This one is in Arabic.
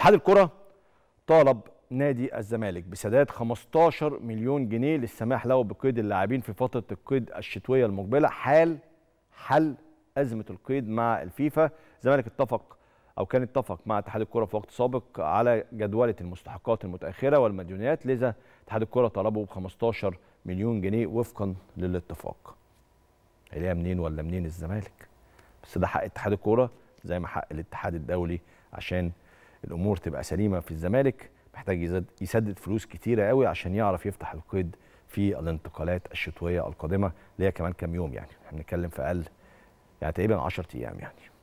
اتحاد الكره طالب نادي الزمالك بسداد 15 مليون جنيه للسماح له بقيد اللاعبين في فتره القيد الشتويه المقبله حال حل ازمه القيد مع الفيفا الزمالك اتفق او كان اتفق مع اتحاد الكره في وقت سابق على جدوله المستحقات المتاخره والمديونيات لذا اتحاد الكره طلبه ب 15 مليون جنيه وفقا للاتفاق هي منين ولا منين الزمالك بس ده حق اتحاد الكوره زي ما حق الاتحاد الدولي عشان الامور تبقى سليمه في الزمالك محتاج يسدد فلوس كتيره قوي عشان يعرف يفتح القيد في الانتقالات الشتويه القادمه اللي هي كمان كام يوم يعني احنا بنتكلم في اقل يعني تقريبا 10 ايام يعني